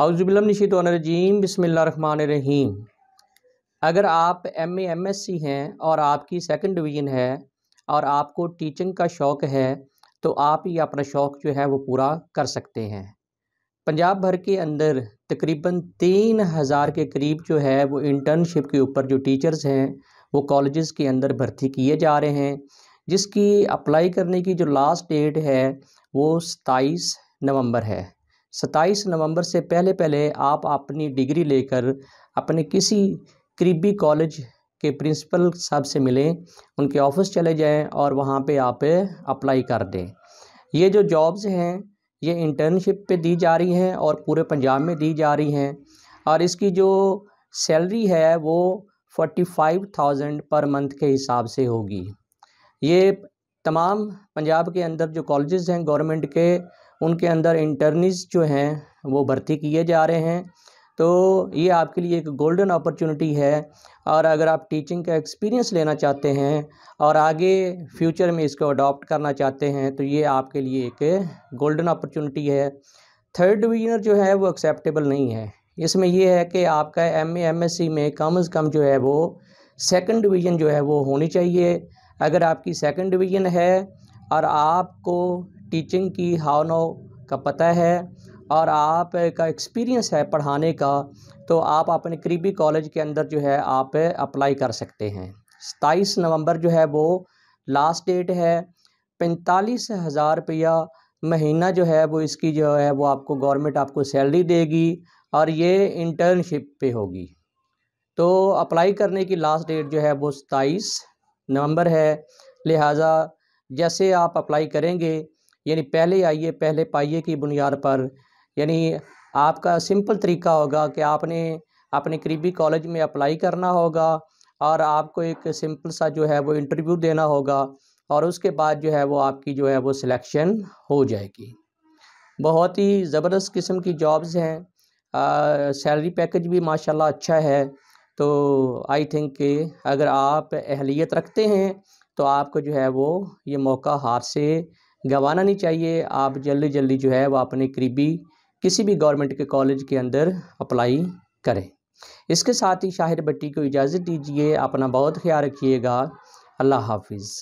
run बसमीम अगर आप एम एम एस सी हैं और आपकी सेकंड डिवीज़न है और आपको टीचिंग का शौक़ है तो आप ये अपना शौक़ जो है वो पूरा कर सकते हैं पंजाब भर के अंदर तकरीबन तीन हज़ार के करीब जो है वो इंटर्नशिप के ऊपर जो टीचर्स हैं वो कॉलेज़ के अंदर भर्ती किए जा रहे हैं जिसकी अप्लाई करने की जो लास्ट डेट है वो सताईस नवंबर है सत्ताईस नवंबर से पहले पहले आप अपनी डिग्री लेकर अपने किसी करीबी कॉलेज के प्रिंसिपल साहब से मिलें उनके ऑफिस चले जाएं और वहाँ पे आप अप्लाई कर दें ये जो जॉब्स हैं ये इंटर्नशिप पे दी जा रही हैं और पूरे पंजाब में दी जा रही हैं और इसकी जो सैलरी है वो forty five thousand per month के हिसाब से होगी ये तमाम पंजाब के अंदर जो कॉलेजेस हैं गवर्नमेंट के उनके अंदर इंटर्नीस जो हैं वो भर्ती किए जा रहे हैं तो ये आपके लिए एक गोल्डन अपॉर्चुनिटी है और अगर आप टीचिंग का एक्सपीरियंस लेना चाहते हैं और आगे फ्यूचर में इसको अडॉप्ट करना चाहते हैं तो ये आपके लिए एक गोल्डन अपॉर्चुनिटी है थर्ड डिवीजनर जो है वो एक्सेप्टेबल नहीं है इसमें यह है कि आपका एम एम एस सी में कम अज़ कम जो है वो सेकंड डिवीज़न जो है वो होनी चाहिए अगर आपकी सेकंड डिवीज़न है और आपको टीचिंग की हावनों का पता है और आप का एक्सपीरियंस है पढ़ाने का तो आप अपने करीबी कॉलेज के अंदर जो है आप अप्लाई कर सकते हैं सताईस नवंबर जो है वो लास्ट डेट है पैंतालीस हज़ार रुपया महीना जो है वो इसकी जो है वो आपको गवर्नमेंट आपको सैलरी देगी और ये इंटर्नशिप पे होगी तो अप्लाई करने की लास्ट डेट जो है वो सताईस नवंबर है लिहाजा जैसे आप अप्लाई करेंगे यानी पहले आइए पहले पाइए की बुनियाद पर यानी आपका सिंपल तरीका होगा कि आपने अपने करीबी कॉलेज में अप्लाई करना होगा और आपको एक सिंपल सा जो है वो इंटरव्यू देना होगा और उसके बाद जो है वो आपकी जो है वो सिलेक्शन हो जाएगी बहुत ही ज़बरदस्त किस्म की जॉब्स हैं सैलरी पैकेज भी माशाल्लाह अच्छा है तो आई थिंक कि अगर आप अहलियत रखते हैं तो आपको जो है वो ये मौका हाथ से गंवाना नहीं चाहिए आप जल्दी जल्दी जो है वो अपने करीबी किसी भी गवर्नमेंट के कॉलेज के अंदर अप्लाई करें इसके साथ ही शाहिर भट्टी को इजाज़त दीजिए अपना बहुत ख्याल रखिएगा अल्लाह हाफिज़